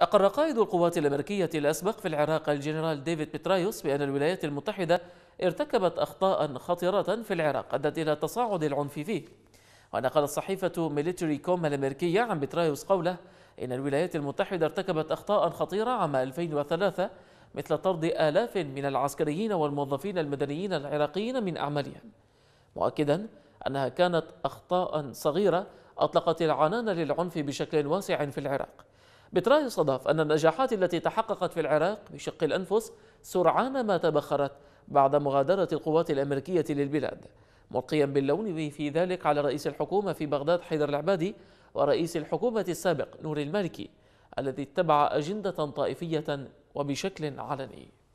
أقر قائد القوات الأمريكية الأسبق في العراق الجنرال ديفيد بترايوس بأن الولايات المتحدة ارتكبت أخطاء خطيرة في العراق أدت إلى تصاعد العنف فيه ونقلت صحيفة ميليتري كوم الأمريكية عن بترايوس قوله إن الولايات المتحدة ارتكبت أخطاء خطيرة عام 2003 مثل طرد آلاف من العسكريين والموظفين المدنيين العراقيين من أعمالهم مؤكدا أنها كانت أخطاء صغيرة أطلقت العنان للعنف بشكل واسع في العراق بتراي الصدف أن النجاحات التي تحققت في العراق بشق الأنفس سرعان ما تبخرت بعد مغادرة القوات الأمريكية للبلاد ملقيا باللون في ذلك على رئيس الحكومة في بغداد حيدر العبادي ورئيس الحكومة السابق نور المالكي الذي اتبع أجندة طائفية وبشكل علني